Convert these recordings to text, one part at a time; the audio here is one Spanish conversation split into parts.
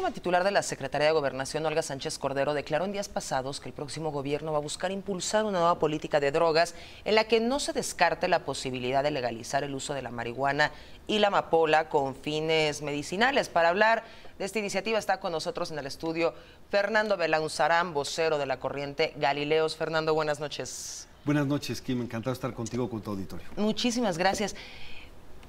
última titular de la Secretaría de Gobernación, Olga Sánchez Cordero, declaró en días pasados que el próximo gobierno va a buscar impulsar una nueva política de drogas en la que no se descarte la posibilidad de legalizar el uso de la marihuana y la amapola con fines medicinales. Para hablar de esta iniciativa está con nosotros en el estudio Fernando Belanzarán, vocero de la corriente Galileos. Fernando, buenas noches. Buenas noches, Kim. Encantado de estar contigo con tu auditorio. Muchísimas gracias.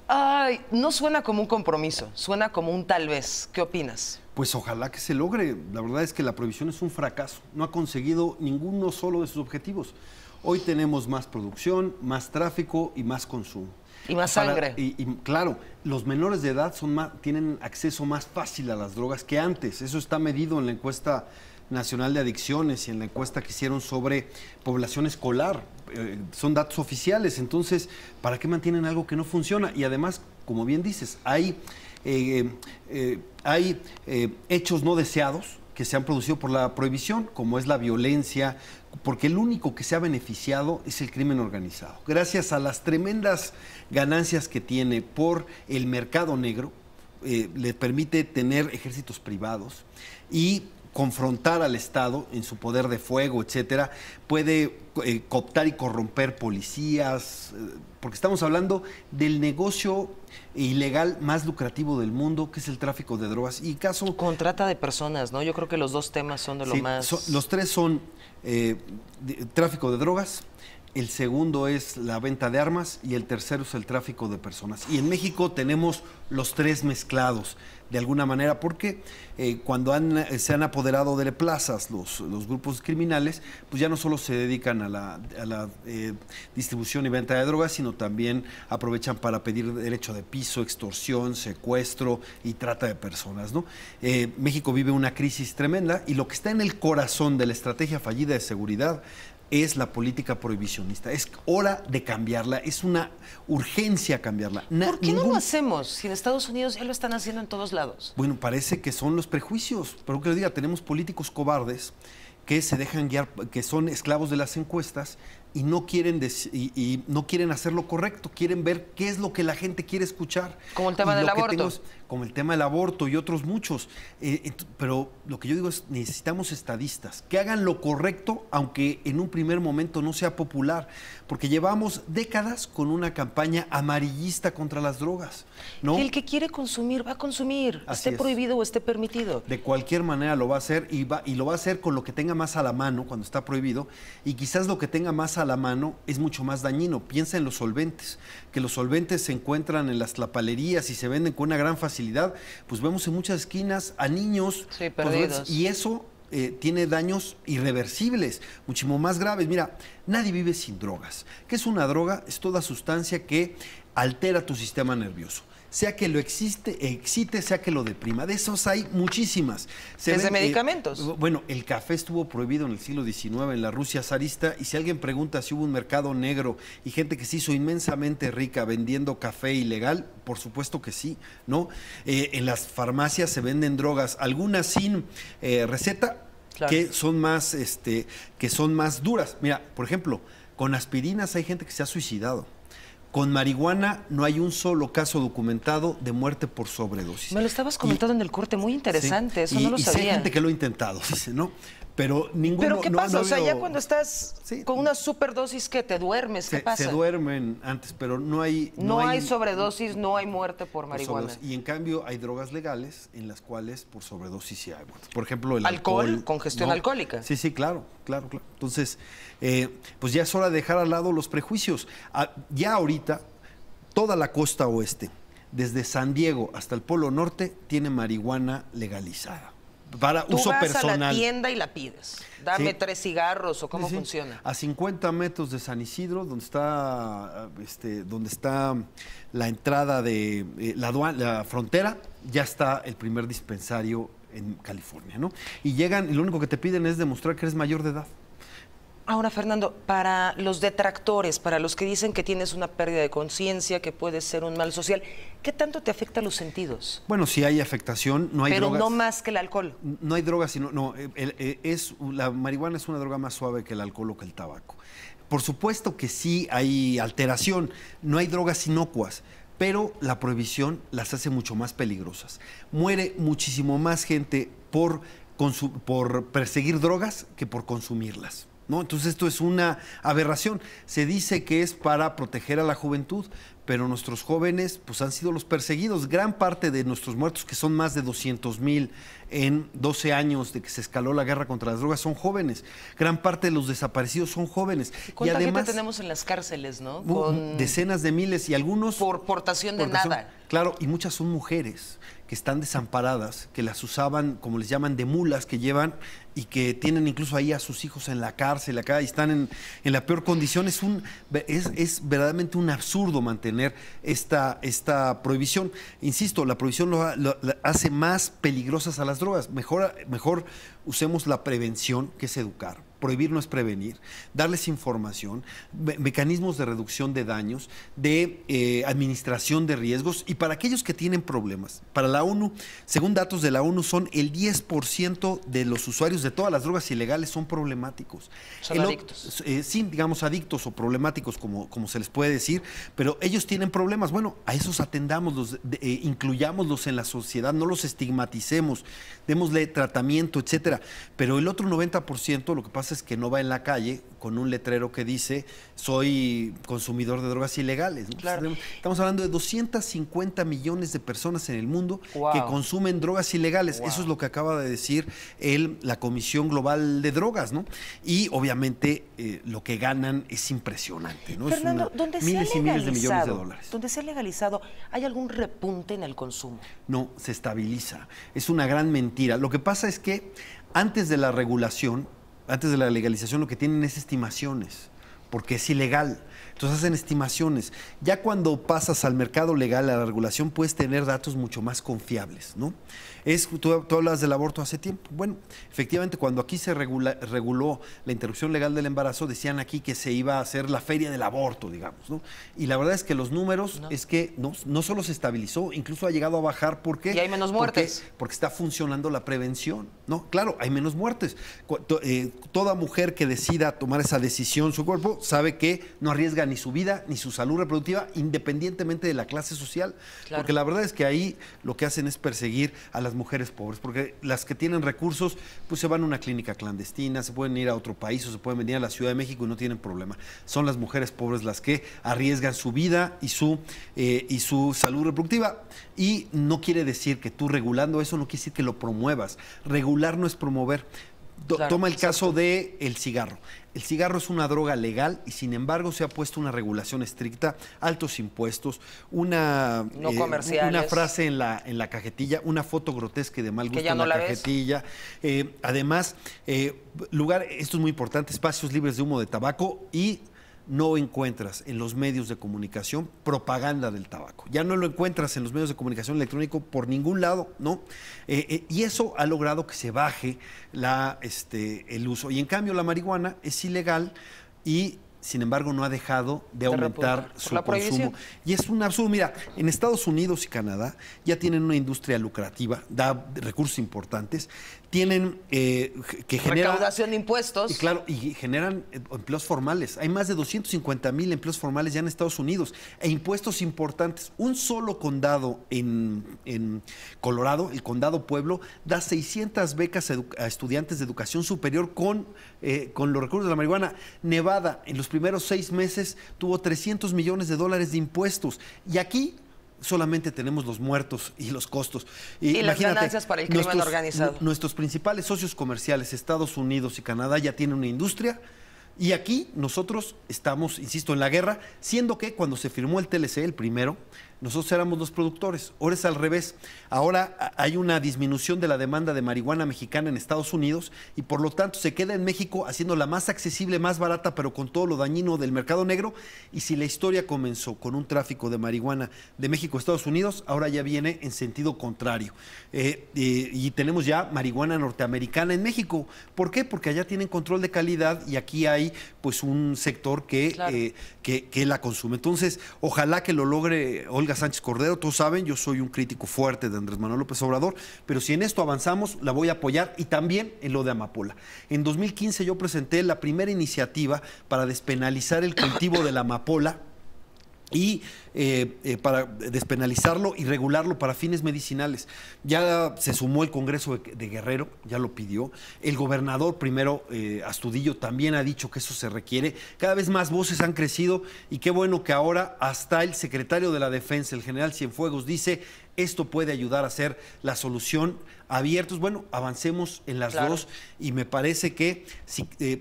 Ay, no suena como un compromiso, suena como un tal vez. ¿Qué opinas? Pues ojalá que se logre. La verdad es que la prohibición es un fracaso. No ha conseguido ninguno solo de sus objetivos. Hoy tenemos más producción, más tráfico y más consumo. Y más sangre. Y, claro, los menores de edad son tienen acceso más fácil a las drogas que antes. Eso está medido en la encuesta Nacional de Adicciones y en la encuesta que hicieron sobre población escolar. Eh, son datos oficiales, entonces, ¿para qué mantienen algo que no funciona? Y además, como bien dices, hay, eh, eh, hay hechos no deseados que se han producido por la prohibición, como es la violencia, porque el único que se ha beneficiado es el crimen organizado. Gracias a las tremendas ganancias que tiene por el mercado negro, le permite tener ejércitos privados y confrontar al Estado en su poder de fuego, etcétera, puede eh, cooptar y corromper policías, eh, porque estamos hablando del negocio ilegal más lucrativo del mundo, que es el tráfico de drogas. Y caso. Contrata de personas, ¿no? Yo creo que los dos temas son de lo más. los tres son eh, tráfico de drogas, el segundo es la venta de armas y el tercero es el tráfico de personas. Y en México tenemos los tres mezclados, de alguna manera, porque eh, cuando eh, se han apoderado de plazas los, grupos criminales, pues ya no solo se dedican a la, eh, distribución y venta de drogas, sino también aprovechan para pedir derecho de piso, extorsión, secuestro y trata de personas. ¿no? México vive una crisis tremenda y lo que está en el corazón de la estrategia fallida de seguridad es la política prohibicionista. Es hora de cambiarla, es una urgencia cambiarla. ¿Por qué no lo hacemos si en Estados Unidos ya lo están haciendo en todos lados? Bueno, parece que son los prejuicios, pero que lo diga, tenemos políticos cobardes que se dejan guiar, que son esclavos de las encuestas, y no quieren y, y, no quieren hacer lo correcto, quieren ver qué es lo que la gente quiere escuchar. Como el tema del aborto. como el tema del aborto y otros muchos. Eh, pero lo que yo digo es, necesitamos estadistas que hagan lo correcto, aunque en un primer momento no sea popular, porque llevamos décadas con una campaña amarillista contra las drogas. ¿no? El que quiere consumir va a consumir, esté prohibido o esté permitido. De cualquier manera lo va a hacer y, va, y lo va a hacer con lo que tenga más a la mano cuando está prohibido y quizás lo que tenga más a la mano es mucho más dañino. Piensa en los solventes, que los solventes se encuentran en las lapalerías y se venden con una gran facilidad. Pues vemos en muchas esquinas a niños pues, pues, perdidos. y eso eh, tiene daños irreversibles, muchísimo más graves. Mira, nadie vive sin drogas. ¿Qué es una droga? Es toda sustancia que altera tu sistema nervioso sea que lo existe, existe, sea que lo deprima. De esos hay muchísimas. Desde eh, medicamentos. bueno, el café estuvo prohibido en el siglo XIX en la Rusia zarista y si alguien pregunta si hubo un mercado negro y gente que se hizo inmensamente rica vendiendo café ilegal, por supuesto que sí, ¿no? Eh, en las farmacias se venden drogas, algunas sin eh, receta, que son más este que son más duras. Mira, por ejemplo, con aspirinas hay gente que se ha suicidado. Con marihuana no hay un solo caso documentado de muerte por sobredosis. Me lo estabas comentando en el corte, muy interesante, eso no lo sabía. Hay gente que lo ha intentado, dice, ¿no? pero ninguno... ¿Pero qué pasa? o sea, ya cuando estás con una superdosis que te duermes, ¿qué pasa? Se duermen antes, pero no hay... No, hay, sobredosis, no hay muerte por marihuana. y en cambio hay drogas legales en las cuales por sobredosis sí hay muerte. Por ejemplo, el alcohol. alcohol congestión alcohólica. Sí, sí, claro, claro, claro. Entonces, eh, pues ya es hora de dejar al lado los prejuicios. Ah, ya ahorita, toda la costa oeste, desde San Diego hasta el Polo Norte, tiene marihuana legalizada para uso vas personal. a la tienda y la pides. Dame tres cigarros o cómo funciona. A 50 metros de San Isidro, donde está, este, donde está la entrada de eh, la, la frontera, ya está el primer dispensario en California, ¿no? Y llegan y lo único que te piden es demostrar que eres mayor de edad. Ahora, Fernando, para los detractores, para los que dicen que tienes una pérdida de conciencia, que puede ser un mal social, ¿qué tanto te afecta a los sentidos? Bueno, si hay afectación, no hay drogas. Pero no más que el alcohol. No hay drogas, sino. No, eh, eh, es, la marihuana es una droga más suave que el alcohol o que el tabaco. Por supuesto que sí hay alteración, no hay drogas inocuas, pero la prohibición las hace mucho más peligrosas. Muere muchísimo más gente por, por perseguir drogas que por consumirlas. Entonces esto es una aberración. Se dice que es para proteger a la juventud, pero nuestros jóvenes pues, han sido los perseguidos. Gran parte de nuestros muertos, que son más de 200 mil en 12 años de que se escaló la guerra contra las drogas, son jóvenes. Gran parte de los desaparecidos son jóvenes. ¿Cuánta y además, gente tenemos en las cárceles, no? Con... Decenas de miles y algunos... Por portación de nada Claro, y muchas son mujeres que están desamparadas, que las usaban, como les llaman, de mulas que llevan y que tienen incluso ahí a sus hijos en la cárcel acá y están en, la peor condición. Es, un, es, es verdaderamente un absurdo mantener esta, esta prohibición. Insisto, la prohibición hace más peligrosas a las drogas. Mejor, mejor usemos la prevención, que es educar. Prohibir no es prevenir. Darles información, mecanismos de reducción de daños, de eh, administración de riesgos y para aquellos que tienen problemas. Para la ONU, según datos de la ONU, son el 10% de los usuarios de todas las drogas ilegales son problemáticos. adictos. Eh, sí, digamos adictos o problemáticos, como, como se les puede decir, pero ellos tienen problemas. Bueno, a esos atendamos, eh, incluyámoslos en la sociedad, no los estigmaticemos, démosle tratamiento, etcétera. Pero el otro 90%, lo que pasa que no va en la calle con un letrero que dice soy consumidor de drogas ilegales. Estamos hablando de 250 millones de personas en el mundo que consumen drogas ilegales. Eso es lo que acaba de decir el, la Comisión Global de Drogas, ¿no? Y obviamente eh, lo que ganan es impresionante, ¿no? Fernando, miles y miles de millones de dólares. Donde se ha legalizado, ¿hay algún repunte en el consumo? No, se estabiliza. Es una gran mentira. Lo que pasa es que antes de la regulación, antes de la legalización lo que tienen es estimaciones porque es ilegal. Entonces hacen estimaciones. Ya cuando pasas al mercado legal, a la regulación, puedes tener datos mucho más confiables, ¿no? Es, tú, las hablas del aborto hace tiempo. Bueno, efectivamente, cuando aquí se reguló la interrupción legal del embarazo, decían aquí que se iba a hacer la feria del aborto, digamos, ¿no? Y la verdad es que los números es que no, solo se estabilizó, incluso ha llegado a bajar porque... hay menos muertes. porque está funcionando la prevención, ¿no? Claro, hay menos muertes. Eh, toda mujer que decida tomar esa decisión, su cuerpo sabe que no arriesga ni su vida ni su salud reproductiva, independientemente de la clase social. Porque la verdad es que ahí lo que hacen es perseguir a las mujeres pobres, porque las que tienen recursos, pues se van a una clínica clandestina, se pueden ir a otro país o se pueden venir a la Ciudad de México y no tienen problema. Son las mujeres pobres las que arriesgan su vida y su, eh, y su salud reproductiva. Y no quiere decir que tú regulando eso, no quiere decir que lo promuevas. Regular no es promover. Toma el caso del el cigarro. El cigarro es una droga legal y sin embargo se ha puesto una regulación estricta, altos impuestos, una, eh, una frase en la, en la cajetilla, una foto grotesca y de mal gusto en la, cajetilla. Eh, además, eh, lugar, esto es muy importante, espacios libres de humo de tabaco y no encuentras en los medios de comunicación propaganda del tabaco. Ya no lo encuentras en los medios de comunicación electrónico por ningún lado, ¿no? Eh, eh, y eso ha logrado que se baje la, este, el uso. Y en cambio la marihuana es ilegal y sin embargo, no ha dejado de aumentar su consumo. Y es un absurdo. Mira, en Estados Unidos y Canadá ya tienen una industria lucrativa, da recursos importantes tienen eh, que generan recaudación de impuestos y claro y generan eh, empleos formales hay más de 250 mil empleos formales ya en Estados Unidos e impuestos importantes un solo condado en, Colorado el condado Pueblo da 600 becas a estudiantes de educación superior con eh, con los recursos de la marihuana Nevada en los primeros seis meses tuvo 300 millones de dólares de impuestos y aquí solamente tenemos los muertos y los costos. Y, las ganancias para el crimen nuestros, organizado. Nuestros principales socios comerciales, Estados Unidos y Canadá, ya tienen una industria. Y aquí nosotros estamos, insisto, en la guerra, siendo que cuando se firmó el TLC, el primero, nosotros éramos los productores. Ahora es al revés. Ahora hay una disminución de la demanda de marihuana mexicana en Estados Unidos y por lo tanto se queda en México haciéndola más accesible, más barata, pero con todo lo dañino del mercado negro. Y si la historia comenzó con un tráfico de marihuana de México a Estados Unidos, ahora ya viene en sentido contrario. Eh, eh, y tenemos ya marihuana norteamericana en México. ¿Por qué? Porque allá tienen control de calidad y aquí hay pues un sector que, eh, que, la consume. Entonces, ojalá que lo logre Olga Sánchez Cordero. Todos saben, yo soy un crítico fuerte de Andrés Manuel López Obrador, pero si en esto avanzamos, la voy a apoyar y también en lo de amapola. En 2015 yo presenté la primera iniciativa para despenalizar el cultivo de la amapola y eh, eh, para despenalizarlo y regularlo para fines medicinales. Ya se sumó el Congreso de, Guerrero, ya lo pidió. El gobernador primero, eh, Astudillo, también ha dicho que eso se requiere. Cada vez más voces han crecido y qué bueno que ahora hasta el secretario de la Defensa, el general Cienfuegos, dice esto puede ayudar a ser la solución abiertos. Bueno, avancemos en las dos y me parece que,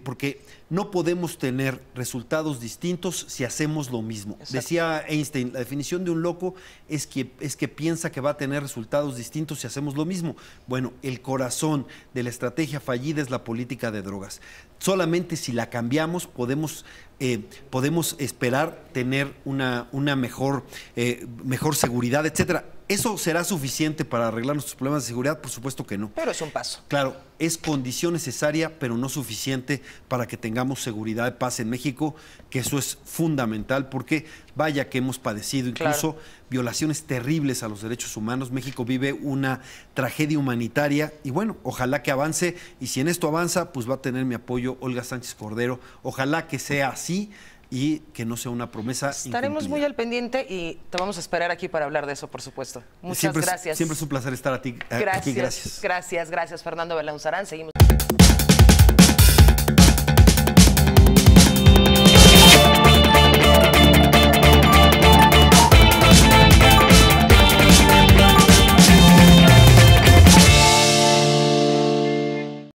porque no podemos tener resultados distintos si hacemos lo mismo. Decía Einstein la definición de un loco es que, es que piensa que va a tener resultados distintos si hacemos lo mismo. Bueno, el corazón de la estrategia fallida es la política de drogas. Solamente si la cambiamos podemos eh, podemos esperar tener una, una mejor, eh, mejor seguridad, etcétera. ¿Eso será suficiente para arreglar nuestros problemas de seguridad? Por supuesto que no. Pero es un paso. Claro, es condición necesaria, pero no suficiente para que tengamos seguridad y paz en México, que eso es fundamental, porque vaya que hemos padecido incluso violaciones terribles a los derechos humanos. México vive una tragedia humanitaria y bueno, ojalá que avance y si en esto avanza, pues va a tener mi apoyo Olga Sánchez Cordero. Ojalá que sea así y que no sea una promesa. Estaremos muy al pendiente y te vamos a esperar aquí para hablar de eso, por supuesto. Muchas gracias. siempre es un placer estar a gracias, aquí. Gracias. Gracias, gracias, Fernando Belanzarán. Seguimos.